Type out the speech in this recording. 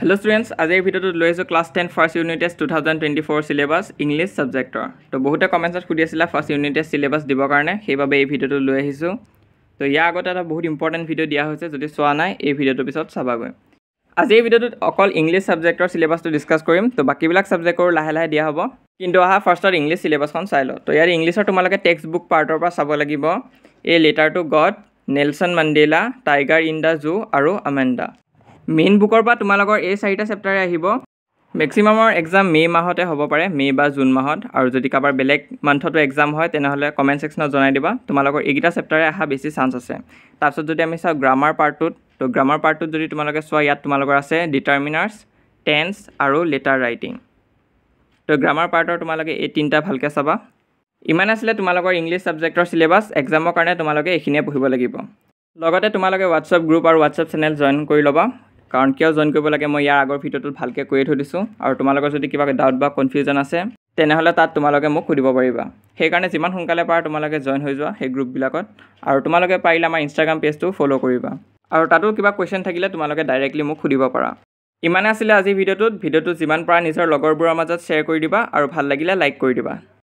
hello' students আজিৰ ভিডিঅ'টোত লৈ আছোঁ class ten first unit test two thousand twenty four syllabus English ছাবজেক্টৰ ত' বহুতে কমেণ্টছত সুধি আছিলে ফাৰ্ষ্ট ইউনিট টেষ্ট ছিলেবাছ দিবৰ কাৰণে সেইবাবে এই ভিডিঅ'টো লৈ আহিছোঁ তো ইয়াৰ আগতে এটা বহুত ইম্পৰ্টেণ্ট ভিডিঅ' দিয়া হৈছে যদি চোৱা নাই এই ভিডিঅ'টোৰ পিছত চাবাগৈ আজি এই ভিডিঅ'টোত অকল ইংলিছ ছাবজেক্টৰ ছিলেবাছটো ডিছকাছ কৰিম তো বাকীবিলাক ছাবজেক্টৰো লাহে লাহে দিয়া হ'ব কিন্তু অহা ফাৰ্ষ্টত ইংলিছ ছিলেবাছখন চাই লওঁ তো ইয়াত ইংলিছৰ তোমালোকে টেক্সট বুক পাৰ্টৰ পৰা চাব লাগিব এই লেটাৰটো গড Nelson Mandela tiger in the zoo আৰু আমেণ্ডা মেইন বুকৰ পৰা তোমালোকৰ এই চাৰিটা চেপ্টাৰে আহিব মেক্সিমামৰ এক্সাম মে' মাহতে হ'ব পাৰে মে' বা জুন মাহত আৰু যদি কাৰোবাৰ বেলেগ মান্থতো এক্সাম হয় তেনেহ'লে কমেণ্ট ছেকশ্যনত জনাই দিবা তোমালোকৰ এইকেইটা চেপ্টাৰে অহা বেছি চান্স আছে তাৰপিছত যদি আমি চাওঁ গ্ৰামাৰ পাৰ্টটোত ত' গ্ৰামাৰ পাৰ্টটোত যদি তোমালোকে চোৱা ইয়াত তোমালোকৰ আছে ডিটাৰমিনাৰ্ছ টেন্স আৰু লেটাৰ ৰাইটিং ত' গ্ৰামাৰ পাৰ্টৰ তোমালোকে এই তিনিটা ভালকৈ চাবা ইমান আছিলে তোমালোকৰ ইংলিছ ছাবজেক্টৰ চিলেবাছ এক্সামৰ কাৰণে তোমালোকে এইখিনিয়ে পঢ়িব লাগিব লগতে তোমালোকে হোৱাটছএপ গ্ৰুপ আৰু হোৱাটছএপ চেনেল জইন কৰি ল'বা কাৰণ কিয় জইন কৰিব লাগে মই ইয়াৰ আগৰ ভিডিঅ'টোত ভালকৈ কৈয়ে থৈ দিছোঁ আৰু তোমালোকৰ যদি কিবা ডাউট বা কনফিউজন আছে তেনেহ'লে তাত তোমালোকে মোক সুধিব পাৰিবা সেইকাৰণে যিমান সোনকালে পাৰা তোমালোকে জইন হৈ যোৱা সেই গ্ৰুপবিলাকত আৰু তোমালোকে পাৰিলে আমাৰ ইনষ্টাগ্ৰাম পেজটো ফ'ল' কৰিবা আৰু তাতো কিবা কুৱেশ্যন থাকিলে তোমালোকে ডাইৰেক্টলি মোক সুধিব পাৰা ইমানে আছিলে আজি ভিডিঅ'টোত ভিডিঅ'টো যিমান পাৰা নিজৰ লগৰবোৰৰ মাজত শ্বেয়াৰ কৰি দিবা আৰু ভাল লাগিলে লাইক কৰি দিবা